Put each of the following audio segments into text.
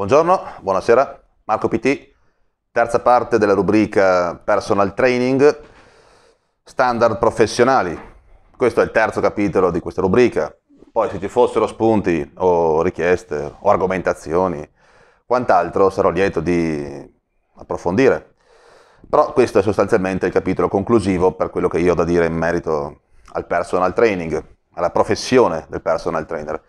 Buongiorno, buonasera, Marco PT, terza parte della rubrica Personal Training, standard professionali. Questo è il terzo capitolo di questa rubrica. Poi se ci fossero spunti o richieste o argomentazioni, quant'altro sarò lieto di approfondire. Però questo è sostanzialmente il capitolo conclusivo per quello che io ho da dire in merito al personal training, alla professione del personal trainer.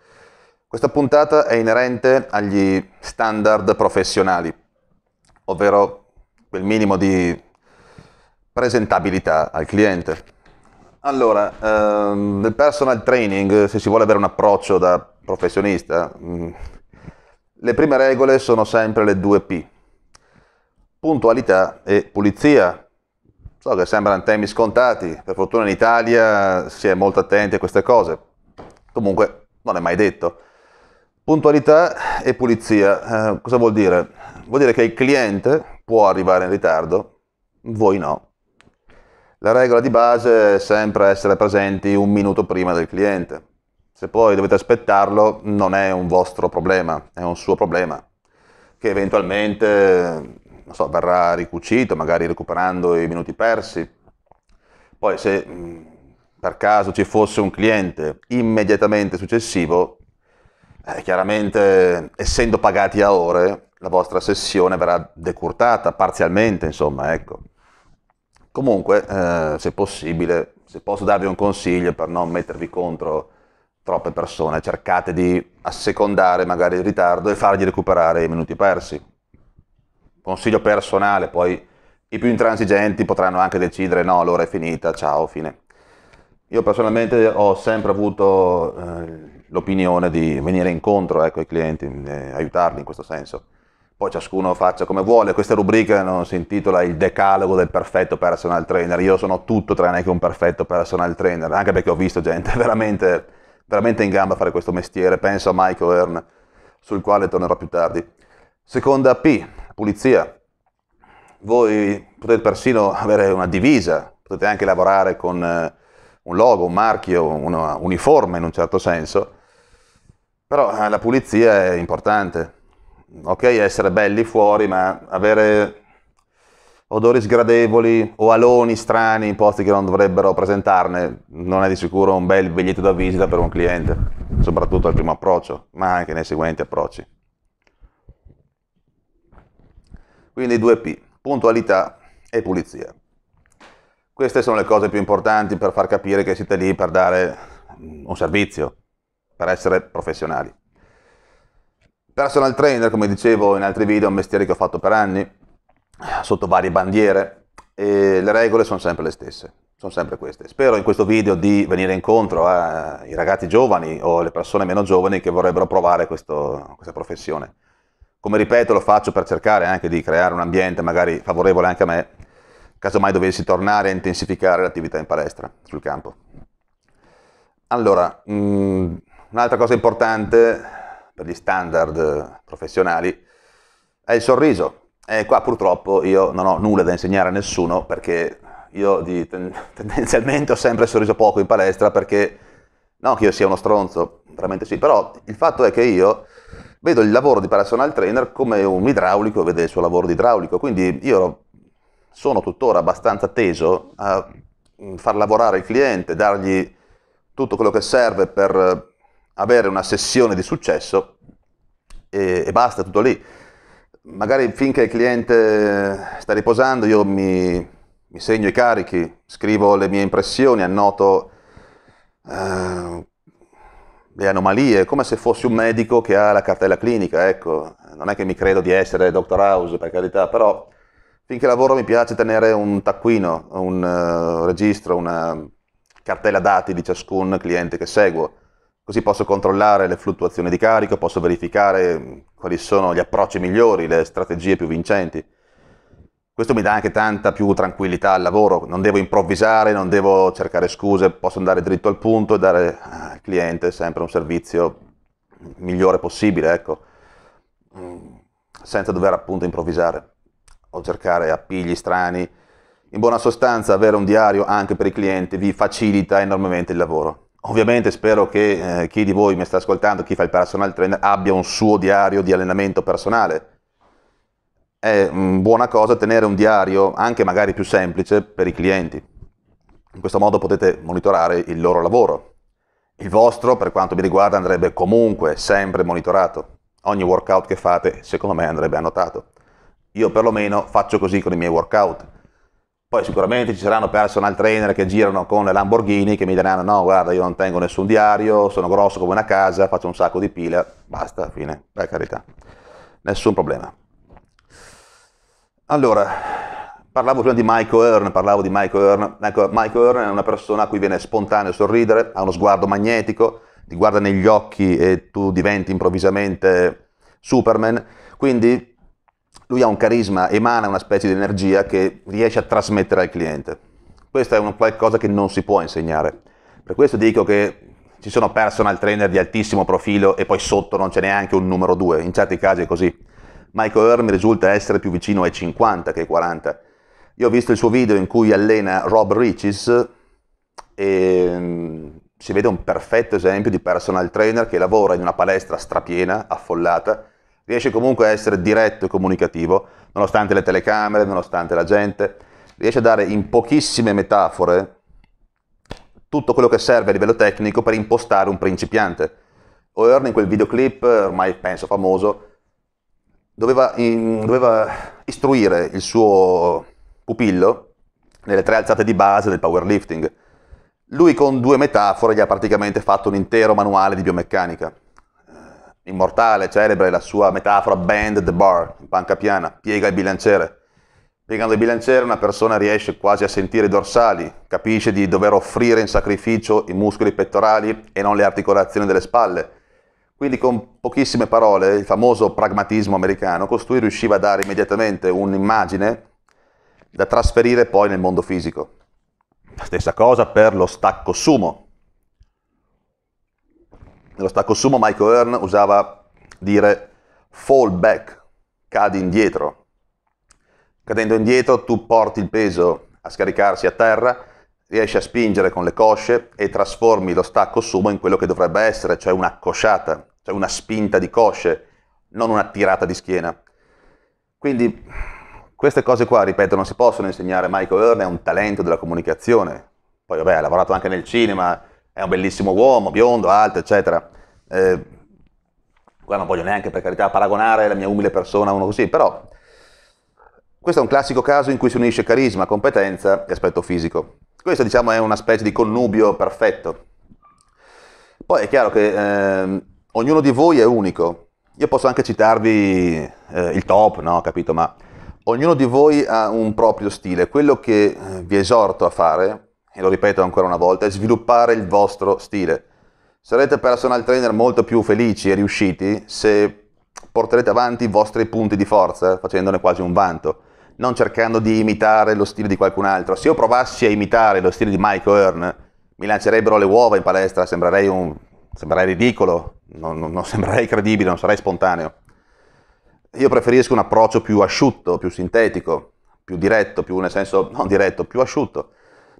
Questa puntata è inerente agli standard professionali, ovvero quel minimo di presentabilità al cliente. Allora, ehm, nel personal training, se si vuole avere un approccio da professionista, mh, mm, le prime regole sono sempre le due P, puntualità e pulizia. So che sembrano temi scontati, per fortuna in Italia si è molto attenti a queste cose, comunque non è mai detto Puntualità e pulizia, eh, cosa vuol dire? Vuol dire che il cliente può arrivare in ritardo, voi no. La regola di base è sempre essere presenti un minuto prima del cliente. Se poi dovete aspettarlo non è un vostro problema, è un suo problema, che eventualmente so, verrà ricucito, magari recuperando i minuti persi. Poi se mm, per caso ci fosse un cliente immediatamente successivo, eh, chiaramente, essendo pagati a ore, la vostra sessione verrà decurtata parzialmente, insomma, ecco. Comunque, eh, se possibile, se posso darvi un consiglio per non mettervi contro troppe persone, cercate di assecondare magari il ritardo e fargli recuperare i minuti persi. Consiglio personale, poi i più intransigenti potranno anche decidere no, l'ora è finita, ciao, fine. Io personalmente ho sempre avuto eh, l'opinione di venire incontro ecco, ai clienti, eh, aiutarli in questo senso. Poi ciascuno faccia come vuole, questa rubrica non si intitola Il decalogo del perfetto personal trainer. Io sono tutto tranne che un perfetto personal trainer, anche perché ho visto gente veramente, veramente in gamba fare questo mestiere. Penso a Michael Earn, sul quale tornerò più tardi. Seconda P, pulizia. Voi potete persino avere una divisa, potete anche lavorare con eh, un logo, un marchio, una uniforme in un certo senso però eh, la pulizia è importante. Ok essere belli fuori, ma avere odori sgradevoli o aloni strani in posti che non dovrebbero presentarne non è di sicuro un bel biglietto da visita per un cliente, soprattutto al primo approccio, ma anche nei seguenti approcci. Quindi 2P, puntualità e pulizia. Queste sono le cose più importanti per far capire che siete lì per dare un servizio, per essere professionali. Personal trainer, come dicevo in altri video, è un mestiere che ho fatto per anni, sotto varie bandiere, e le regole sono sempre le stesse, sono sempre queste. Spero in questo video di venire incontro ai eh, ragazzi giovani o alle persone meno giovani che vorrebbero provare questo, questa professione. Come ripeto, lo faccio per cercare anche di creare un ambiente magari favorevole anche a me, caso mai dovessi tornare a intensificare l'attività in palestra, sul campo. Allora, mh, mm, Un'altra cosa importante per gli standard professionali è il sorriso. E qua purtroppo io non ho nulla da insegnare a nessuno perché io ten tendenzialmente ho sempre sorriso poco in palestra perché non che io sia uno stronzo, veramente sì, però il fatto è che io vedo il lavoro di personal trainer come un idraulico vede il suo lavoro di idraulico, quindi io sono tuttora abbastanza teso a mm, far lavorare il cliente, dargli tutto quello che serve per avere una sessione di successo e, e basta, tutto lì. Magari finché il cliente sta riposando io mi, mi segno i carichi, scrivo le mie impressioni, annoto eh, le anomalie, come se fossi un medico che ha la cartella clinica, ecco, non è che mi credo di essere Dr. House, per carità, però finché lavoro mi piace tenere un taccuino, un uh, registro, una cartella dati di ciascun cliente che seguo. Così posso controllare le fluttuazioni di carico, posso verificare quali sono gli approcci migliori, le strategie più vincenti. Questo mi dà anche tanta più tranquillità al lavoro, non devo improvvisare, non devo cercare scuse, posso andare dritto al punto e dare al cliente sempre un servizio migliore possibile, ecco, mm, senza dover appunto improvvisare o cercare appigli strani. In buona sostanza avere un diario anche per i clienti vi facilita enormemente il lavoro. Ovviamente spero che eh, chi di voi mi sta ascoltando, chi fa il personal trainer, abbia un suo diario di allenamento personale. È mm, buona cosa tenere un diario anche magari più semplice per i clienti. In questo modo potete monitorare il loro lavoro. Il vostro, per quanto mi riguarda, andrebbe comunque sempre monitorato. Ogni workout che fate, secondo me, andrebbe annotato. Io perlomeno faccio così con i miei workout. Poi sicuramente ci saranno personal trainer che girano con le Lamborghini che mi diranno no guarda io non tengo nessun diario, sono grosso come una casa, faccio un sacco di pila, basta, fine, per carità, nessun problema. Allora, parlavo prima di Mike Earn, parlavo di Mike Earn, ecco Mike Earn è una persona a cui viene spontaneo sorridere, ha uno sguardo magnetico, ti guarda negli occhi e tu diventi improvvisamente Superman, quindi lui ha un carisma, emana una specie di energia che riesce a trasmettere al cliente. Questo è un qualcosa che non si può insegnare. Per questo dico che ci sono personal trainer di altissimo profilo e poi sotto non c'è neanche un numero 2, in certi casi è così. Michael Earn mi risulta essere più vicino ai 50 che ai 40. Io ho visto il suo video in cui allena Rob Riches e mm, si vede un perfetto esempio di personal trainer che lavora in una palestra strapiena, affollata, riesce comunque a essere diretto e comunicativo, nonostante le telecamere, nonostante la gente, riesce a dare in pochissime metafore tutto quello che serve a livello tecnico per impostare un principiante. O'Earn in quel videoclip, ormai penso famoso, doveva, in, doveva istruire il suo pupillo nelle tre alzate di base del powerlifting. Lui con due metafore gli ha praticamente fatto un intero manuale di biomeccanica immortale, celebre, la sua metafora bend the bar, in panca piana, piega il bilanciere. Piegando il bilanciere una persona riesce quasi a sentire i dorsali, capisce di dover offrire in sacrificio i muscoli pettorali e non le articolazioni delle spalle. Quindi con pochissime parole, il famoso pragmatismo americano, costui riusciva a dare immediatamente un'immagine da trasferire poi nel mondo fisico. stessa cosa per lo stacco sumo, nello stacco sumo Michael Earn usava dire fall back, cadi indietro. Cadendo indietro tu porti il peso a scaricarsi a terra, riesci a spingere con le cosce e trasformi lo stacco sumo in quello che dovrebbe essere, cioè una cosciata, cioè una spinta di cosce, non una tirata di schiena. Quindi queste cose qua, ripeto, non si possono insegnare. Michael Earn è un talento della comunicazione. Poi vabbè, ha lavorato anche nel cinema, è un bellissimo uomo, biondo, alto, eccetera. Eh, qua non voglio neanche, per carità, paragonare la mia umile persona a uno così, però questo è un classico caso in cui si unisce carisma, competenza e aspetto fisico. Questo, diciamo, è una specie di connubio perfetto. Poi è chiaro che eh, ognuno di voi è unico. Io posso anche citarvi eh, il top, no? Capito? Ma ognuno di voi ha un proprio stile. Quello che eh, vi esorto a fare e lo ripeto ancora una volta, è sviluppare il vostro stile. Sarete personal trainer molto più felici e riusciti se porterete avanti i vostri punti di forza, facendone quasi un vanto, non cercando di imitare lo stile di qualcun altro. Se io provassi a imitare lo stile di Mike Earn, mi lancerebbero le uova in palestra, sembrerei, un, sembrerei ridicolo, non, non, non sembrerei credibile, non sarei spontaneo. Io preferisco un approccio più asciutto, più sintetico, più diretto, più nel senso non diretto, più asciutto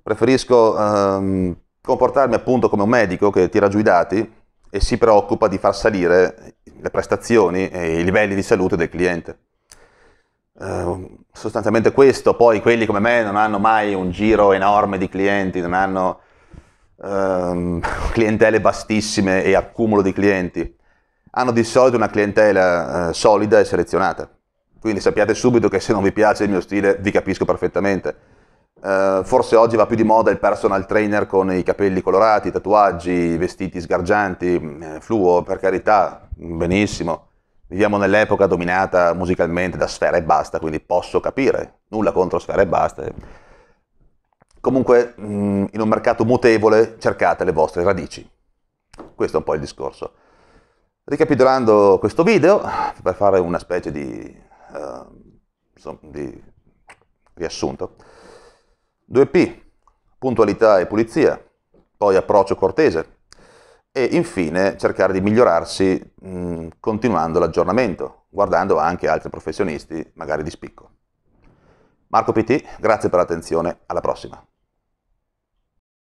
preferisco ehm, comportarmi appunto come un medico che tira giù i dati e si preoccupa di far salire le prestazioni e i livelli di salute del cliente. Eh, sostanzialmente questo, poi quelli come me non hanno mai un giro enorme di clienti, non hanno ehm, clientele vastissime e accumulo di clienti, hanno di solito una clientela eh, solida e selezionata. Quindi sappiate subito che se non vi piace il mio stile vi capisco perfettamente Uh, forse oggi va più di moda il personal trainer con i capelli colorati, i tatuaggi, i vestiti sgargianti, mm, eh, fluo, per carità, benissimo. Viviamo nell'epoca dominata musicalmente da sfera e basta, quindi posso capire, nulla contro sfera e basta. Comunque, mm, in un mercato mutevole, cercate le vostre radici. Questo è un po' il discorso. Ricapitolando questo video, per fare una specie di, uh, insomma, di riassunto, 2P, puntualità e pulizia, poi approccio cortese e infine cercare di migliorarsi mh, continuando l'aggiornamento, guardando anche altri professionisti, magari di spicco. Marco PT, grazie per l'attenzione, alla prossima.